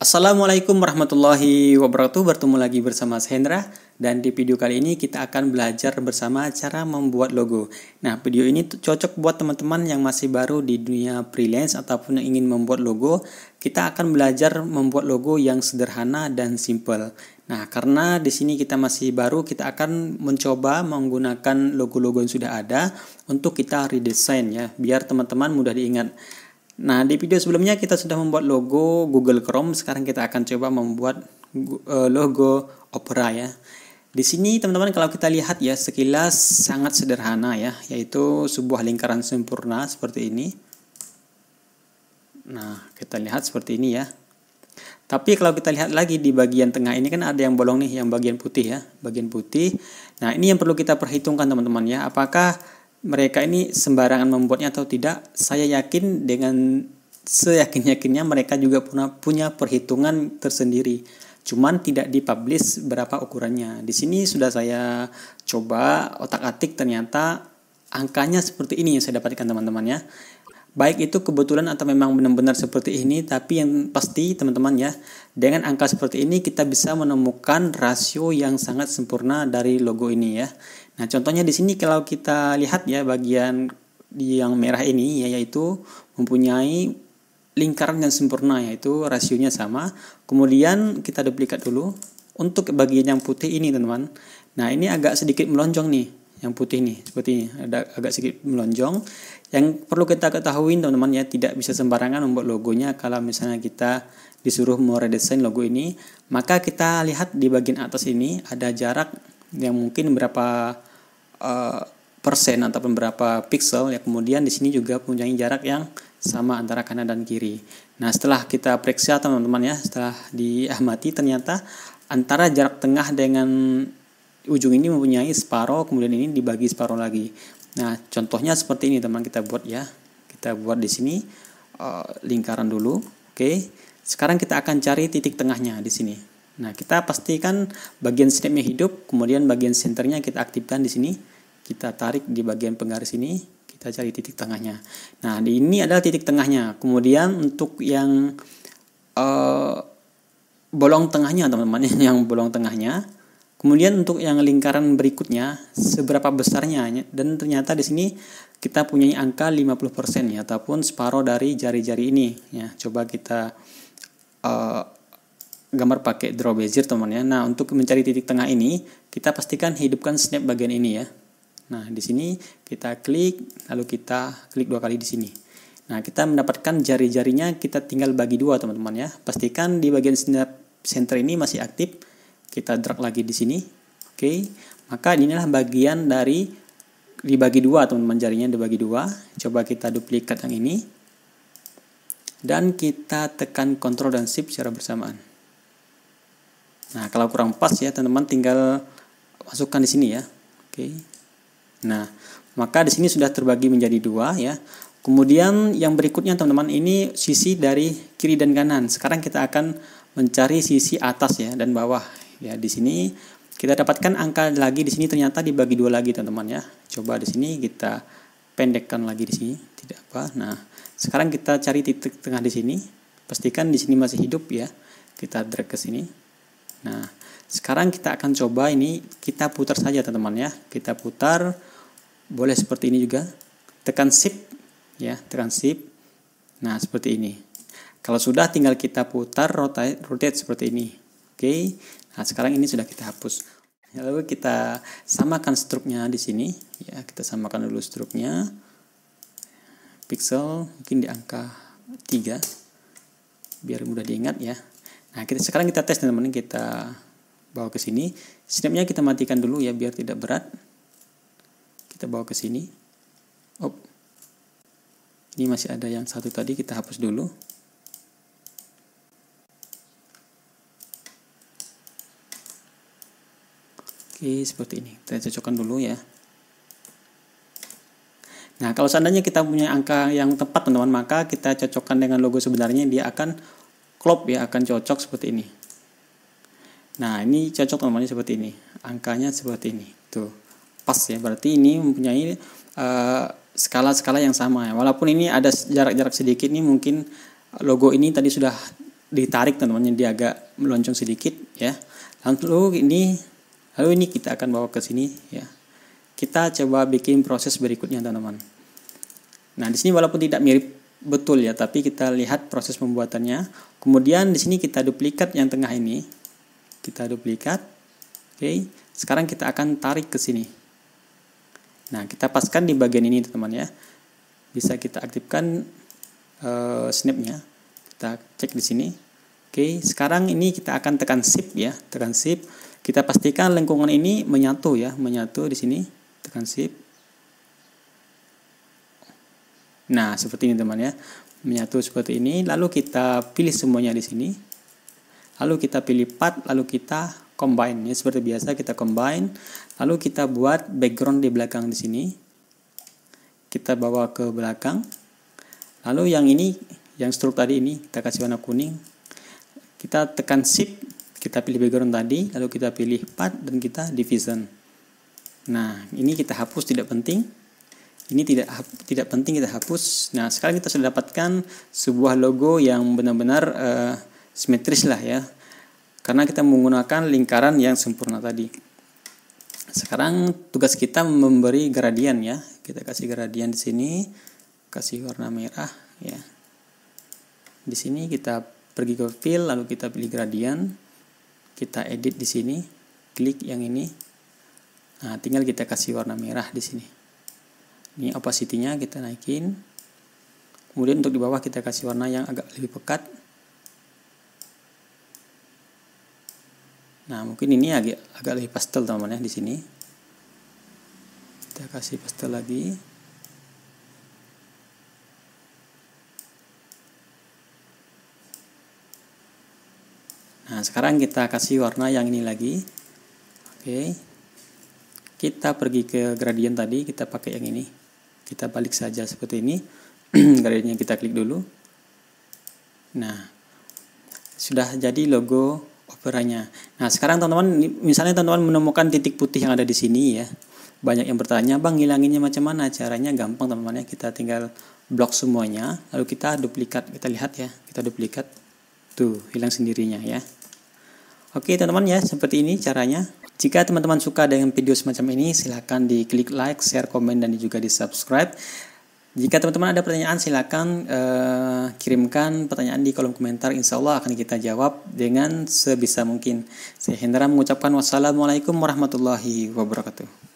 Assalamualaikum warahmatullahi wabarakatuh Bertemu lagi bersama Hendra Dan di video kali ini kita akan belajar bersama cara membuat logo Nah video ini cocok buat teman-teman yang masih baru di dunia freelance Ataupun yang ingin membuat logo Kita akan belajar membuat logo yang sederhana dan simple Nah karena di sini kita masih baru Kita akan mencoba menggunakan logo-logo yang sudah ada Untuk kita redesign ya Biar teman-teman mudah diingat Nah, di video sebelumnya kita sudah membuat logo Google Chrome, sekarang kita akan coba membuat eh, logo Opera ya. Di sini teman-teman kalau kita lihat ya sekilas sangat sederhana ya, yaitu sebuah lingkaran sempurna seperti ini. Nah, kita lihat seperti ini ya. Tapi kalau kita lihat lagi di bagian tengah ini kan ada yang bolong nih, yang bagian putih ya, bagian putih. Nah, ini yang perlu kita perhitungkan teman-teman ya, apakah mereka ini sembarangan membuatnya atau tidak, saya yakin dengan seyakin-yakinnya mereka juga punya, punya perhitungan tersendiri. Cuman tidak dipublish berapa ukurannya. Di sini sudah saya coba otak-atik ternyata angkanya seperti ini yang saya dapatkan teman-teman ya. Baik itu kebetulan atau memang benar-benar seperti ini, tapi yang pasti teman-teman ya, dengan angka seperti ini kita bisa menemukan rasio yang sangat sempurna dari logo ini ya. Nah, contohnya di sini kalau kita lihat ya bagian yang merah ini ya yaitu mempunyai lingkaran yang sempurna yaitu rasionya sama. Kemudian kita duplikat dulu untuk bagian yang putih ini, teman-teman. Nah, ini agak sedikit melonjong nih yang putih nih seperti ini ada agak sedikit melonjong yang perlu kita ketahui teman-teman ya tidak bisa sembarangan membuat logonya kalau misalnya kita disuruh meredesain logo ini maka kita lihat di bagian atas ini ada jarak yang mungkin berapa Eh, persen atau beberapa pixel ya kemudian di sini juga mempunyai jarak yang sama antara kanan dan kiri. Nah setelah kita periksa teman-teman ya setelah diamati ternyata antara jarak tengah dengan ujung ini mempunyai separuh kemudian ini dibagi separuh lagi. Nah contohnya seperti ini teman kita buat ya kita buat di sini uh, lingkaran dulu. Oke sekarang kita akan cari titik tengahnya di sini. Nah, kita pastikan bagian snapnya hidup, kemudian bagian senternya kita aktifkan di sini. Kita tarik di bagian penggaris ini, kita cari titik tengahnya. Nah, di ini adalah titik tengahnya. Kemudian untuk yang uh, bolong tengahnya, teman-teman, yang bolong tengahnya. Kemudian untuk yang lingkaran berikutnya, seberapa besarnya. Dan ternyata di sini kita punya angka 50% ya, ataupun separuh dari jari-jari ini. Ya, coba kita... Uh, gambar pakai draw bezier teman ya. Nah, untuk mencari titik tengah ini, kita pastikan hidupkan snap bagian ini ya. Nah, di sini kita klik, lalu kita klik dua kali di sini. Nah, kita mendapatkan jari-jarinya kita tinggal bagi dua teman-teman ya. Pastikan di bagian snap center ini masih aktif. Kita drag lagi di sini. Oke, maka inilah bagian dari dibagi dua teman-teman jarinya dibagi dua. Coba kita duplikat yang ini. Dan kita tekan Ctrl dan Shift secara bersamaan. Nah, kalau kurang pas ya teman-teman tinggal masukkan di sini ya. Oke. Nah, maka di sini sudah terbagi menjadi dua ya. Kemudian yang berikutnya teman-teman ini sisi dari kiri dan kanan. Sekarang kita akan mencari sisi atas ya dan bawah. Ya, di sini kita dapatkan angka lagi di sini ternyata dibagi dua lagi teman-teman ya. Coba di sini kita pendekkan lagi di sini, tidak apa. Nah, sekarang kita cari titik tengah di sini. Pastikan di sini masih hidup ya. Kita drag ke sini. Nah, sekarang kita akan coba ini kita putar saja teman-teman ya. Kita putar boleh seperti ini juga. Tekan shift ya, tekan shift. Nah, seperti ini. Kalau sudah tinggal kita putar rotate, rotate seperti ini. Oke. Nah, sekarang ini sudah kita hapus. Lalu kita samakan struknya di sini ya, kita samakan dulu struknya. Pixel mungkin di angka 3 biar mudah diingat ya. Nah, kita sekarang kita tes teman-teman, kita bawa ke sini. Snapnya kita matikan dulu ya biar tidak berat. Kita bawa ke sini. Op. Ini masih ada yang satu tadi kita hapus dulu. Oke, seperti ini. Kita cocokkan dulu ya. Nah, kalau seandainya kita punya angka yang tepat, teman-teman, maka kita cocokkan dengan logo sebenarnya, dia akan Klop ya akan cocok seperti ini. Nah, ini cocok teman-teman seperti ini. Angkanya seperti ini. Tuh. Pas ya. Berarti ini mempunyai eh, skala-skala uh, yang sama ya. Walaupun ini ada jarak-jarak sedikit nih mungkin logo ini tadi sudah ditarik teman-teman dia agak meloncong sedikit ya. Lalu ini lalu ini kita akan bawa ke sini ya. Kita coba bikin proses berikutnya teman-teman. Nah, di sini walaupun tidak mirip betul ya, tapi kita lihat proses pembuatannya. Kemudian di sini kita duplikat yang tengah ini. Kita duplikat. Oke. Sekarang kita akan tarik ke sini. Nah, kita paskan di bagian ini, teman-teman ya. Bisa kita aktifkan uh, snapnya. Kita cek di sini. Oke, sekarang ini kita akan tekan shift ya, tekan shift. Kita pastikan lengkungan ini menyatu ya, menyatu di sini. Tekan shift. Nah, seperti ini teman ya. Menyatu seperti ini, lalu kita pilih semuanya di sini. Lalu kita pilih part, lalu kita combine ya seperti biasa kita combine. Lalu kita buat background di belakang di sini. Kita bawa ke belakang. Lalu yang ini yang stroke tadi ini kita kasih warna kuning. Kita tekan shift, kita pilih background tadi, lalu kita pilih part dan kita division. Nah, ini kita hapus tidak penting ini tidak tidak penting kita hapus. Nah, sekarang kita sudah dapatkan sebuah logo yang benar-benar uh, simetris lah ya. Karena kita menggunakan lingkaran yang sempurna tadi. Sekarang tugas kita memberi gradien ya. Kita kasih gradien di sini, kasih warna merah ya. Di sini kita pergi ke fill lalu kita pilih gradien. Kita edit di sini, klik yang ini. Nah, tinggal kita kasih warna merah di sini ini iya. opacity-nya kita naikin kemudian untuk di bawah kita kasih warna yang agak lebih pekat nah mungkin ini agak agak lebih pastel teman-teman ya di sini kita kasih pastel lagi nah sekarang kita kasih warna yang ini lagi oke kita pergi ke gradient tadi kita pakai yang ini kita balik saja seperti ini gradientnya kita klik dulu nah sudah jadi logo operanya nah sekarang teman-teman misalnya teman-teman menemukan titik putih yang ada di sini ya banyak yang bertanya bang ngilanginnya macam mana caranya gampang teman-teman ya kita tinggal blok semuanya lalu kita duplikat kita lihat ya kita duplikat tuh hilang sendirinya ya oke teman-teman ya seperti ini caranya jika teman-teman suka dengan video semacam ini, silahkan di klik like, share, komen, dan juga di subscribe. Jika teman-teman ada pertanyaan, silahkan uh, eh, kirimkan pertanyaan di kolom komentar. Insya Allah akan kita jawab dengan sebisa mungkin. Saya Hendra mengucapkan wassalamualaikum warahmatullahi wabarakatuh.